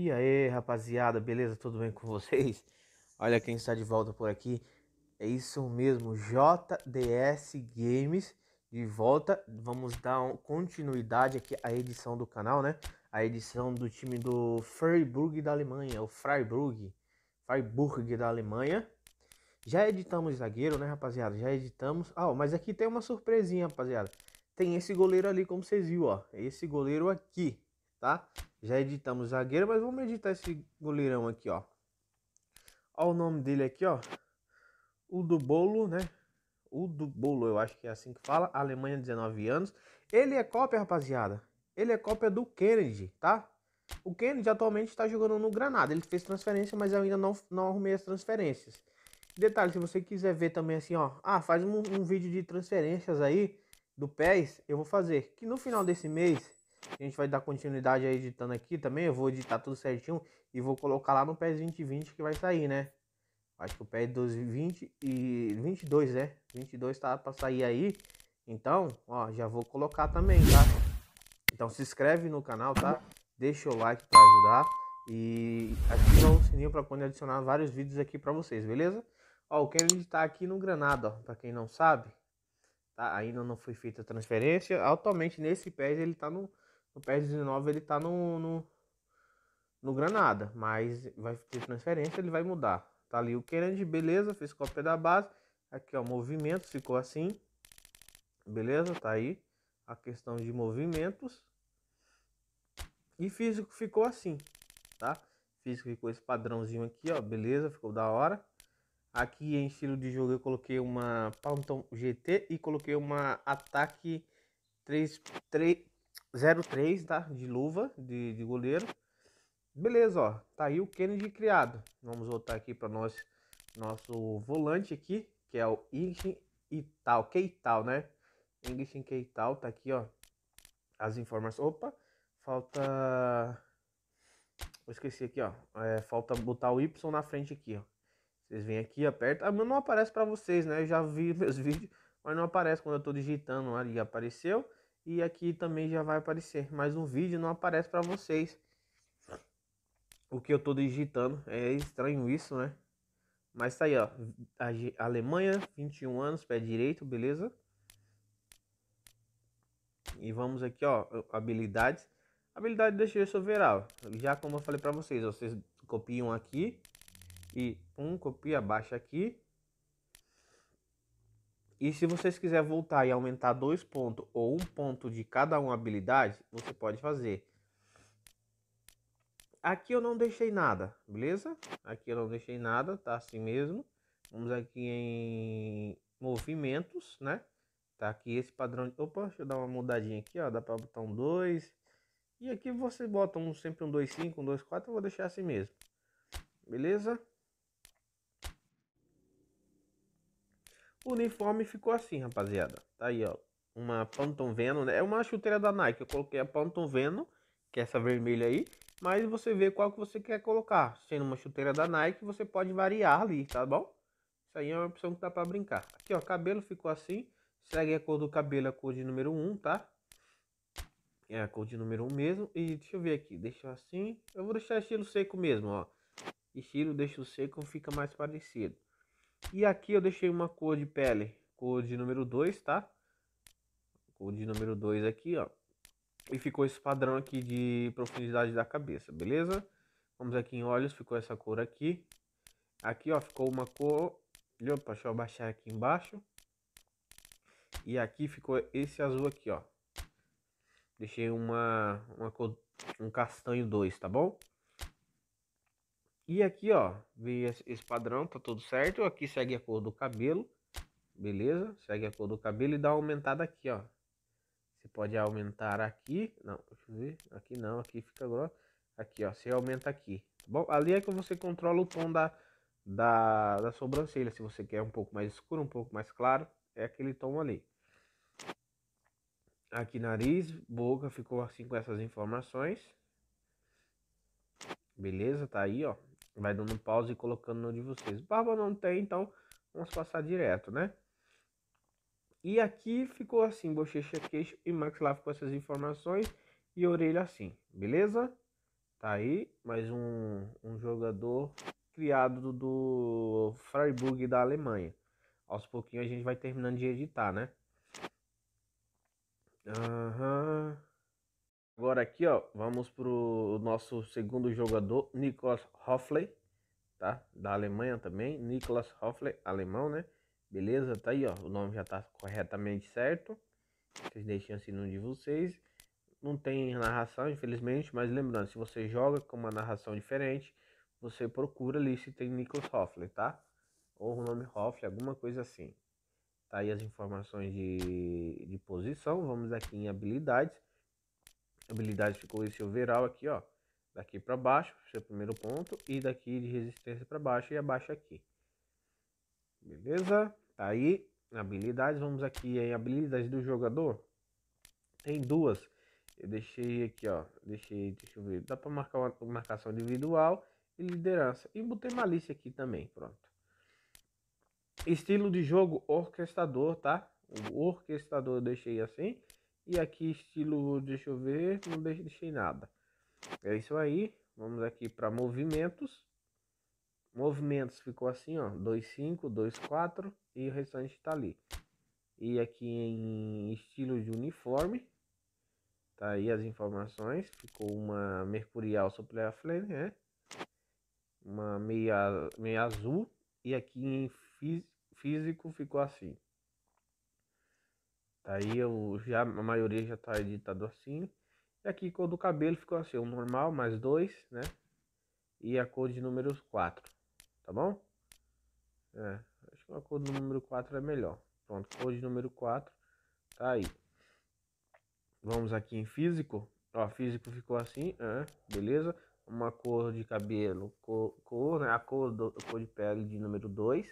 E aí, rapaziada, beleza? Tudo bem com vocês? Olha quem está de volta por aqui. É isso mesmo, JDS Games de volta. Vamos dar continuidade aqui à edição do canal, né? A edição do time do Freiburg da Alemanha, o Freiburg, Freiburg da Alemanha. Já editamos zagueiro, né, rapaziada? Já editamos. Ah, mas aqui tem uma surpresinha, rapaziada. Tem esse goleiro ali, como vocês viram, ó. É esse goleiro aqui, tá? Já editamos zagueiro, mas vamos editar esse goleirão aqui, ó. Ó o nome dele aqui, ó. O do bolo, né? O do bolo, eu acho que é assim que fala. Alemanha, 19 anos. Ele é cópia, rapaziada. Ele é cópia do Kennedy, tá? O Kennedy atualmente está jogando no Granada. Ele fez transferência, mas eu ainda não, não arrumei as transferências. Detalhe, se você quiser ver também assim, ó. Ah, faz um, um vídeo de transferências aí do PES, eu vou fazer. Que no final desse mês a gente vai dar continuidade aí editando aqui também. Eu vou editar tudo certinho e vou colocar lá no PES 2020 que vai sair, né? Acho que o PES 12, 20 e 22, né? 22 tá para sair aí. Então, ó, já vou colocar também, tá? Então se inscreve no canal, tá? Deixa o like para ajudar e ativa o sininho para quando adicionar vários vídeos aqui para vocês, beleza? Ó, o Kennedy tá aqui no Granada, ó, para quem não sabe, tá? Ainda não foi feita a transferência. Atualmente nesse PES ele tá no o de 19 ele tá no, no, no Granada, mas vai ter transferência, ele vai mudar. Tá ali o Kennedy, beleza, fez cópia da base. Aqui ó, movimento ficou assim. Beleza, tá aí a questão de movimentos. E físico ficou assim, tá? Físico ficou esse padrãozinho aqui, ó, beleza, ficou da hora. Aqui em estilo de jogo eu coloquei uma Pantom GT e coloquei uma ataque 3, 3 0,3, tá? De luva, de, de goleiro. Beleza, ó. Tá aí o Kennedy criado. Vamos voltar aqui para nós nosso volante aqui, que é o tal, Ital, Keital, né? Igin Keital tá aqui, ó. As informações. Opa, falta eu esqueci aqui, ó. É, falta botar o Y na frente aqui, ó. Vocês vêm aqui, aperta. Ah, mas não aparece para vocês, né? Eu já vi meus vídeos, mas não aparece quando eu tô digitando ali. Apareceu e aqui também já vai aparecer, mas um vídeo não aparece para vocês. O que eu tô digitando é estranho isso, né? Mas tá aí, ó. A Alemanha, 21 anos, pé direito, beleza? E vamos aqui, ó, habilidades. Habilidade deixa eu resolver, ó. Já como eu falei para vocês, ó, vocês copiam aqui e um copia, baixa aqui e se vocês quiserem voltar e aumentar dois pontos ou um ponto de cada uma habilidade, você pode fazer. Aqui eu não deixei nada, beleza? Aqui eu não deixei nada, tá assim mesmo. Vamos aqui em movimentos, né? Tá aqui esse padrão. Opa, deixa eu dar uma mudadinha aqui, ó. Dá pra botar um 2. E aqui você bota um, sempre um dois cinco, um dois quatro. Eu vou deixar assim mesmo. Beleza? O uniforme ficou assim, rapaziada. Tá aí, ó. Uma Panton Venom, né? É uma chuteira da Nike. Eu coloquei a Panton Venom, que é essa vermelha aí. Mas você vê qual que você quer colocar. Sendo uma chuteira da Nike, você pode variar ali, tá bom? Isso aí é uma opção que dá pra brincar. Aqui, ó, cabelo ficou assim. Segue a cor do cabelo, a cor de número 1, tá? É a cor de número 1 mesmo. E deixa eu ver aqui, deixa assim. Eu vou deixar estilo seco mesmo, ó. Estilo deixa o seco, fica mais parecido. E aqui eu deixei uma cor de pele, cor de número 2, tá? Cor de número 2 aqui, ó. E ficou esse padrão aqui de profundidade da cabeça, beleza? Vamos aqui em olhos, ficou essa cor aqui. Aqui, ó, ficou uma cor... Opa, deixa eu abaixar aqui embaixo. E aqui ficou esse azul aqui, ó. Deixei uma, uma cor, um castanho 2, tá bom? E aqui, ó, veio esse padrão, tá tudo certo. Aqui segue a cor do cabelo, beleza? Segue a cor do cabelo e dá uma aumentada aqui, ó. Você pode aumentar aqui, não, deixa eu ver, aqui não, aqui fica grosso. Aqui, ó, você aumenta aqui, tá bom? Ali é que você controla o tom da, da, da sobrancelha, se você quer um pouco mais escuro, um pouco mais claro, é aquele tom ali. Aqui nariz, boca, ficou assim com essas informações. Beleza, tá aí, ó. Vai dando pausa e colocando no de vocês. Barba não tem, então vamos passar direto, né? E aqui ficou assim, bochecha, queixo e maxilar ficou essas informações e orelha assim, beleza? Tá aí mais um, um jogador criado do Freiburg da Alemanha. Aos pouquinhos a gente vai terminando de editar, né? Aham. Uhum. Agora aqui, ó, vamos pro nosso segundo jogador, Nicolas Hoffley, tá? Da Alemanha também, Nicolas Hoffley, alemão, né? Beleza, tá aí, ó, o nome já tá corretamente certo. Vocês deixem assim no de vocês. Não tem narração, infelizmente, mas lembrando, se você joga com uma narração diferente, você procura ali se tem Nicolas Hoffley, tá? Ou o nome Hoffley, alguma coisa assim. Tá aí as informações de, de posição, vamos aqui em habilidades habilidade ficou esse overall aqui, ó. Daqui para baixo, seu primeiro ponto. E daqui de resistência para baixo e abaixo aqui. Beleza? Tá aí, habilidades. Vamos aqui em habilidades do jogador. Tem duas. Eu deixei aqui, ó. Deixei, deixa eu ver. Dá para marcar uma marcação individual e liderança. E botei malícia aqui também, pronto. Estilo de jogo orquestrador, tá? O orquestrador eu deixei assim. E aqui estilo, deixa eu ver, não deixei nada. É isso aí, vamos aqui para movimentos. Movimentos ficou assim, ó, 25, 24 e o restante está ali. E aqui em estilo de uniforme, tá aí as informações, ficou uma mercurial sobre a flame, né? Uma meia, meia azul e aqui em físico ficou assim. Aí eu já a maioria já tá editado assim. E aqui cor do cabelo ficou assim, o normal mais dois, né? E a cor de número 4, tá bom? É, acho que a cor do número 4 é melhor. Pronto, cor de número 4 tá aí. Vamos aqui em físico. Ó, físico ficou assim, é, beleza? Uma cor de cabelo, cor, cor né? A cor, do, cor de pele de número 2.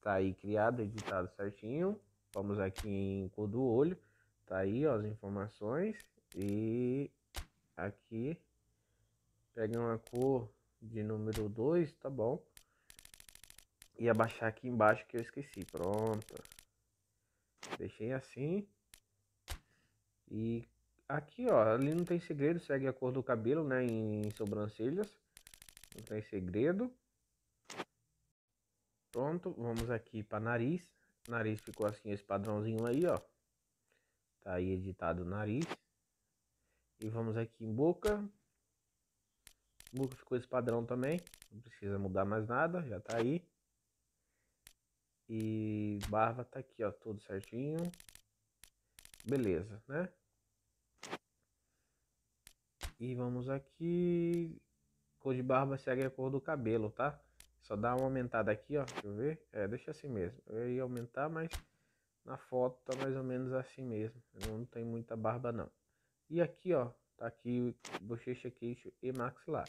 Tá aí criado, editado certinho. Vamos aqui em cor do olho, tá aí ó, as informações e aqui pega uma cor de número 2, tá bom. E abaixar aqui embaixo que eu esqueci, pronto. Deixei assim. E aqui ó, ali não tem segredo, segue a cor do cabelo, né, em sobrancelhas. Não tem segredo. Pronto, vamos aqui para nariz nariz ficou assim, esse padrãozinho aí, ó. Tá aí editado o nariz. E vamos aqui em boca. Boca ficou esse padrão também. Não precisa mudar mais nada, já tá aí. E barba tá aqui, ó, tudo certinho. Beleza, né? E vamos aqui. Cor de barba segue a cor do cabelo, tá? Só dá uma aumentada aqui, ó. Deixa eu ver. É, deixa assim mesmo. Eu ia aumentar, mas na foto tá mais ou menos assim mesmo. Não tem muita barba, não. E aqui, ó. Tá aqui bochecha, queixo e maxilar.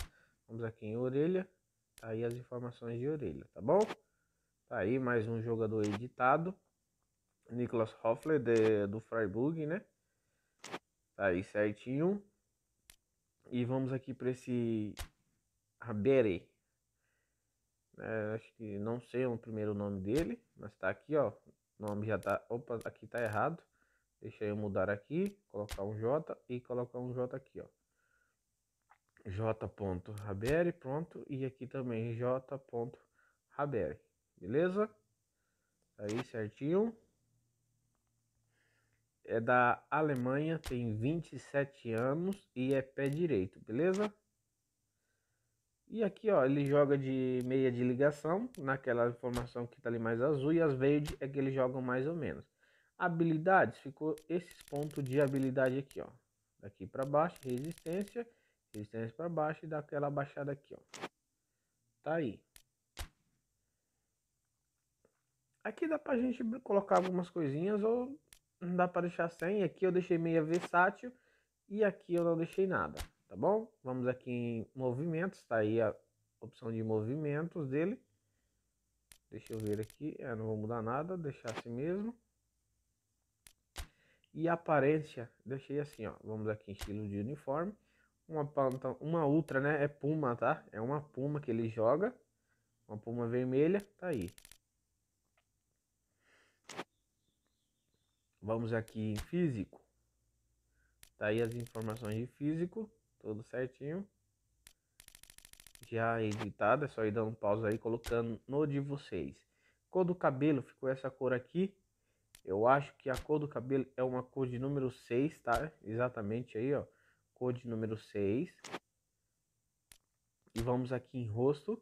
Vamos aqui em orelha. Tá aí as informações de orelha, tá bom? Tá aí mais um jogador editado. Nicolas Hoffler de, do Freiburg, né? Tá aí certinho. E vamos aqui para esse Rabere. É, acho que não sei o primeiro nome dele, mas tá aqui, ó. O nome já tá. Opa, aqui tá errado. Deixa eu mudar aqui, colocar um J e colocar um J aqui, ó. J.Raberi, pronto. E aqui também J.Raberi, beleza? Aí certinho. É da Alemanha, tem 27 anos e é pé direito, beleza? E aqui, ó, ele joga de meia de ligação, naquela formação que tá ali mais azul, e as verdes é que eles jogam mais ou menos. Habilidades, ficou esses pontos de habilidade aqui, ó. Daqui para baixo, resistência, resistência para baixo e dá aquela baixada aqui, ó. Tá aí. Aqui dá pra gente colocar algumas coisinhas ou dá para deixar sem. Aqui eu deixei meia versátil e aqui eu não deixei nada tá bom? Vamos aqui em movimentos, tá aí a opção de movimentos dele. Deixa eu ver aqui, é, não vou mudar nada, deixar assim mesmo. E aparência, deixei assim, ó. Vamos aqui em estilo de uniforme. Uma planta, uma ultra, né? É puma, tá? É uma puma que ele joga. Uma puma vermelha, tá aí. Vamos aqui em físico. Tá aí as informações de físico tudo certinho. Já editado, é só ir dando pausa aí, colocando no de vocês. Cor do cabelo ficou essa cor aqui. Eu acho que a cor do cabelo é uma cor de número 6, tá? Exatamente aí, ó. Cor de número 6. E vamos aqui em rosto.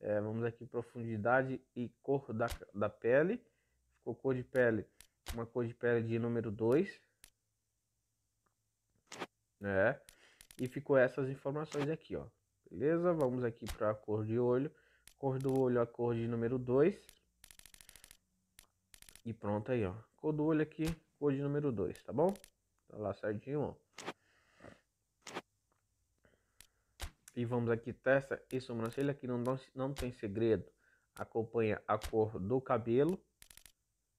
É, vamos aqui em profundidade e cor da, da pele. Ficou cor de pele. Uma cor de pele de número 2. Né? E ficou essas informações aqui, ó. Beleza? Vamos aqui para a cor de olho. Cor do olho, a cor de número 2. E pronto aí, ó. Cor do olho aqui, cor de número 2, tá bom? Tá lá certinho, ó. E vamos aqui, testa e sobrancelha, que não, não tem segredo. Acompanha a cor do cabelo.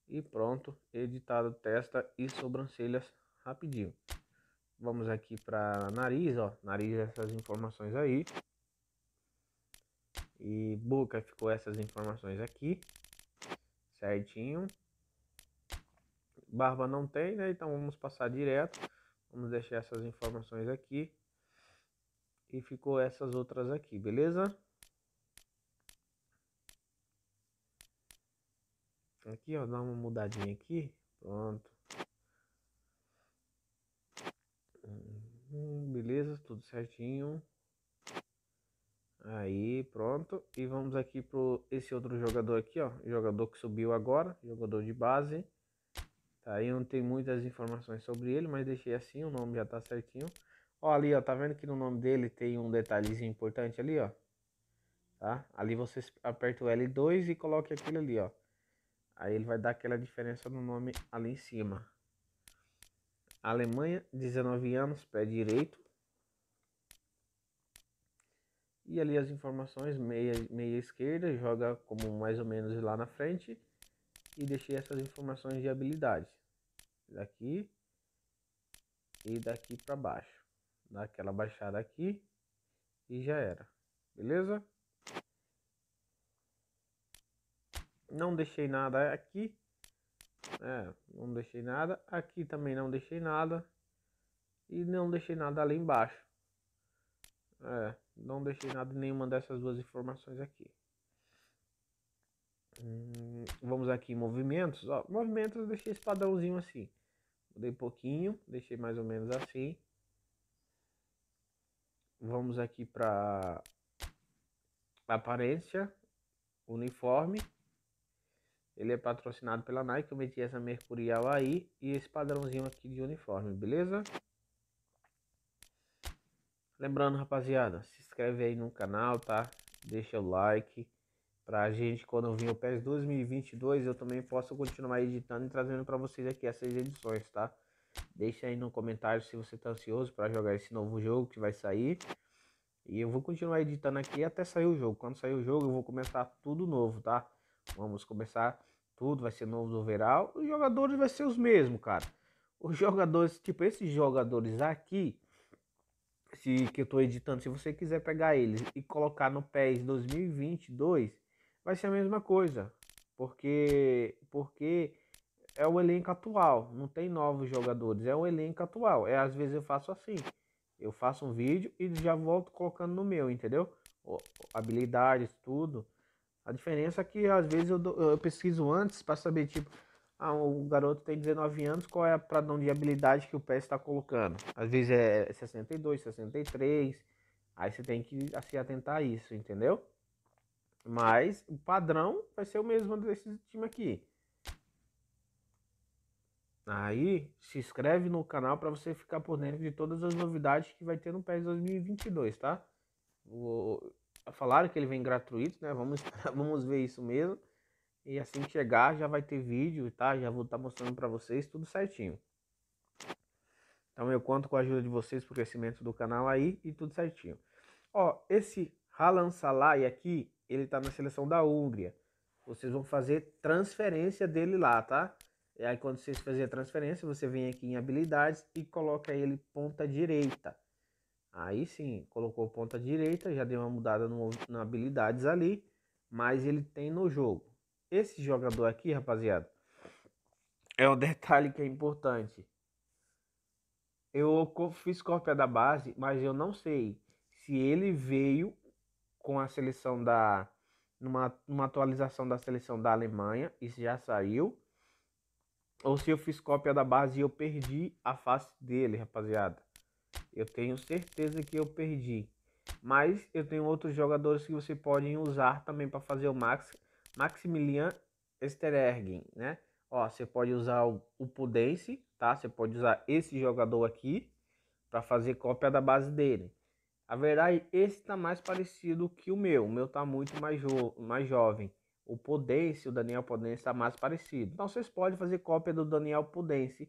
E pronto, editado testa e sobrancelhas rapidinho. Vamos aqui para nariz, ó. Nariz, essas informações aí. E boca ficou essas informações aqui. Certinho. Barba não tem, né? Então vamos passar direto. Vamos deixar essas informações aqui. E ficou essas outras aqui, beleza? Aqui, ó, dá uma mudadinha aqui. Pronto. Hum, beleza, tudo certinho. Aí, pronto. E vamos aqui pro esse outro jogador aqui, ó. Jogador que subiu agora, jogador de base. Tá, aí não tem muitas informações sobre ele, mas deixei assim, o nome já tá certinho. Ó, ali, ó, tá vendo que no nome dele tem um detalhezinho importante ali, ó. Tá? Ali você aperta o L2 e coloca aquele ali, ó. Aí ele vai dar aquela diferença no nome ali em cima. Alemanha, 19 anos, pé direito. E ali as informações, meia, meia esquerda, joga como mais ou menos lá na frente. E deixei essas informações de habilidade. Daqui e daqui para baixo. daquela baixada aqui e já era. Beleza? Não deixei nada aqui é, não deixei nada. Aqui também não deixei nada. E não deixei nada ali embaixo. É, não deixei nada em nenhuma dessas duas informações aqui. Hum, vamos aqui em movimentos. Ó, movimentos eu deixei esse padrãozinho assim. Mudei pouquinho, deixei mais ou menos assim. Vamos aqui para aparência, uniforme. Ele é patrocinado pela Nike. Eu meti essa mercurial aí e esse padrãozinho aqui de uniforme, beleza? Lembrando, rapaziada, se inscreve aí no canal, tá? Deixa o like pra gente quando eu vir o PES 2022 eu também posso continuar editando e trazendo para vocês aqui essas edições, tá? Deixa aí no comentário se você tá ansioso para jogar esse novo jogo que vai sair. E eu vou continuar editando aqui até sair o jogo. Quando sair o jogo eu vou começar tudo novo, tá? Vamos começar tudo, vai ser novo overall. Os jogadores vai ser os mesmos, cara. Os jogadores, tipo esses jogadores aqui, se, que eu tô editando, se você quiser pegar eles e colocar no PES 2022, vai ser a mesma coisa. Porque, porque é o elenco atual, não tem novos jogadores, é o elenco atual. É, às vezes eu faço assim, eu faço um vídeo e já volto colocando no meu, entendeu? Habilidades, tudo. A diferença é que às vezes eu, eu pesquiso antes para saber, tipo, ah, o garoto tem 19 anos, qual é a padrão de habilidade que o PES está colocando? Às vezes é 62, 63, aí você tem que se assim, atentar a isso, entendeu? Mas o padrão vai ser o mesmo desse time aqui. Aí se inscreve no canal para você ficar por dentro de todas as novidades que vai ter no PES 2022, tá? O, Falaram que ele vem gratuito, né? Vamos, vamos ver isso mesmo. E assim que chegar já vai ter vídeo, tá? Já vou estar tá mostrando para vocês tudo certinho. Então eu conto com a ajuda de vocês pro crescimento do canal aí e tudo certinho. Ó, esse Halan Salai aqui, ele tá na seleção da Hungria. Vocês vão fazer transferência dele lá, tá? E aí quando vocês fazer a transferência, você vem aqui em habilidades e coloca ele ponta direita. Aí sim, colocou ponta direita, já deu uma mudada no, no habilidades ali, mas ele tem no jogo. Esse jogador aqui, rapaziada, é um detalhe que é importante. Eu fiz cópia da base, mas eu não sei se ele veio com a seleção da numa, numa atualização da seleção da Alemanha, e se já saiu, ou se eu fiz cópia da base e eu perdi a face dele, rapaziada. Eu tenho certeza que eu perdi. Mas eu tenho outros jogadores que você pode usar também para fazer o Max, Maximilian Esterergen, né? Ó, você pode usar o, o Pudense, tá? Você pode usar esse jogador aqui para fazer cópia da base dele. A verdade, esse está mais parecido que o meu. O meu está muito mais, jo mais jovem. O Pudense, o Daniel Pudense está mais parecido. Então vocês podem fazer cópia do Daniel Pudense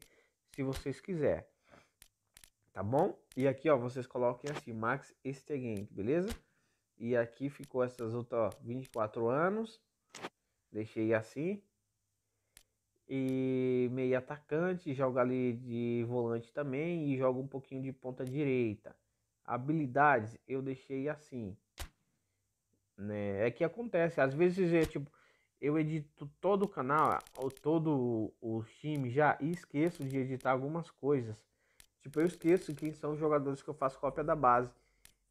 se vocês quiserem tá bom? E aqui, ó, vocês coloquem assim, Max Stegen, beleza? E aqui ficou essas outras, ó, 24 anos. Deixei assim. E meio atacante, joga ali de volante também e joga um pouquinho de ponta direita. Habilidades, eu deixei assim. Né? É que acontece, às vezes é tipo, eu edito todo o canal, ou todo o time já e esqueço de editar algumas coisas. Tipo, eu esqueço quem são os jogadores que eu faço cópia da base.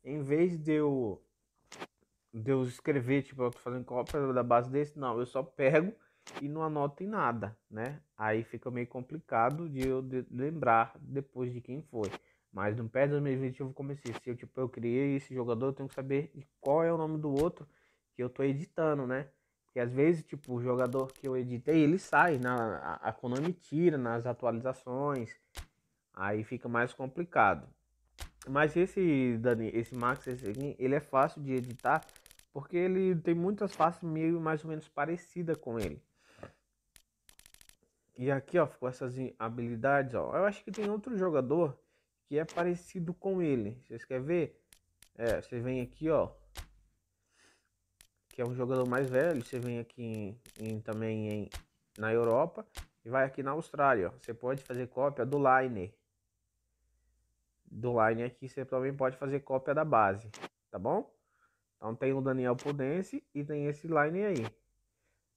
Em vez de eu, de eu escrever, tipo, eu tô fazendo cópia da base desse, não, eu só pego e não anoto em nada, né? Aí fica meio complicado de eu de lembrar depois de quem foi. Mas no pé de 2020 eu comecei. Se eu, tipo, eu criei esse jogador, eu tenho que saber qual é o nome do outro que eu tô editando, né? Porque às vezes, tipo, o jogador que eu editei, ele sai, na, a, a Konami tira nas atualizações, Aí fica mais complicado. Mas esse Dani, esse Max, esse aqui, ele é fácil de editar porque ele tem muitas faces meio mais ou menos parecida com ele. E aqui, ó, ficou essas habilidades, ó. Eu acho que tem outro jogador que é parecido com ele. Vocês querem ver? É, você vem aqui, ó. Que é um jogador mais velho. Você vem aqui em, em, também em, na Europa. E vai aqui na Austrália, ó. Você pode fazer cópia do Liner do line aqui, você também pode fazer cópia da base, tá bom? Então tem o Daniel Pudense e tem esse line aí.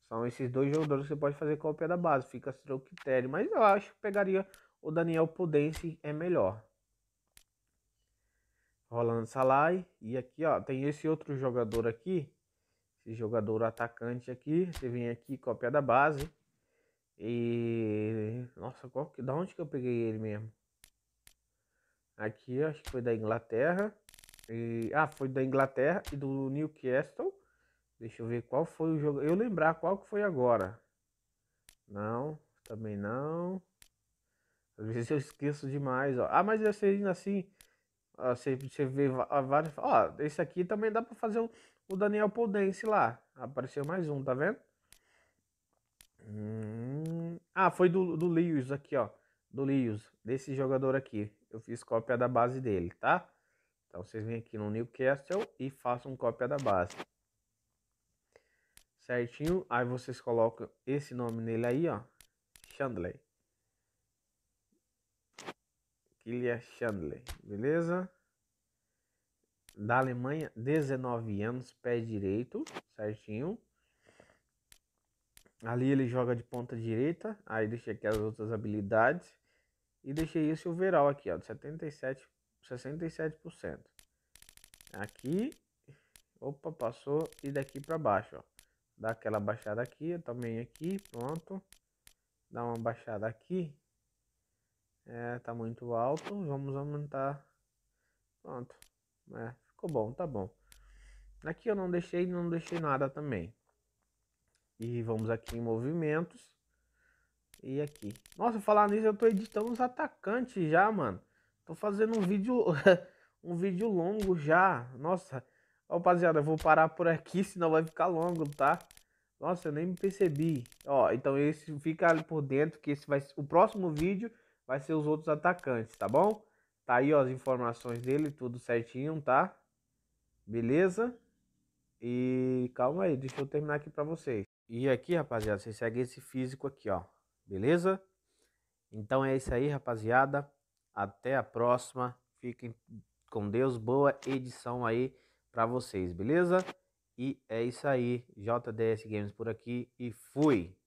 São esses dois jogadores que você pode fazer cópia da base, fica a seu critério, mas eu acho que pegaria o Daniel Pudense é melhor. Rolando Salai e aqui, ó, tem esse outro jogador aqui, esse jogador atacante aqui, você vem aqui cópia da base. E nossa, qual que da onde que eu peguei ele mesmo? Aqui acho que foi da Inglaterra. E, ah, foi da Inglaterra e do Newcastle. Deixa eu ver qual foi o jogo. Eu lembrar qual que foi agora. Não, também não. Às vezes eu esqueço demais, ó. Ah, mas sei ainda assim, você, você vê vários. Ó, esse aqui também dá para fazer o, o Daniel Podence lá. Apareceu mais um, tá vendo? Hum... Ah, foi do, do Lewis aqui, ó. Do Lewis, desse jogador aqui eu fiz cópia da base dele, tá? Então vocês vêm aqui no Newcastle e façam cópia da base. Certinho, aí vocês colocam esse nome nele aí, ó, Chandler. Kylia Chandler, beleza? Da Alemanha, 19 anos, pé direito, certinho. Ali ele joga de ponta direita, aí deixa aqui as outras habilidades. E deixei esse overall aqui, ó, de 77, 67%. Aqui, opa, passou e daqui para baixo, ó. Dá aquela baixada aqui, também aqui, pronto. Dá uma baixada aqui. É, tá muito alto, vamos aumentar. Pronto. É, ficou bom, tá bom. Aqui eu não deixei, não deixei nada também. E vamos aqui em movimentos. E aqui. Nossa, falar nisso, eu tô editando os atacantes já, mano. Tô fazendo um vídeo. um vídeo longo já. Nossa. Rapaziada, eu vou parar por aqui, senão vai ficar longo, tá? Nossa, eu nem me percebi. Ó, então esse fica ali por dentro, que esse vai o próximo vídeo vai ser os outros atacantes, tá bom? Tá aí ó, as informações dele, tudo certinho, tá? Beleza? E calma aí, deixa eu terminar aqui pra vocês. E aqui, rapaziada, você segue esse físico aqui, ó. Beleza? Então é isso aí, rapaziada. Até a próxima. Fiquem com Deus. Boa edição aí para vocês, beleza? E é isso aí. JDS Games por aqui e fui.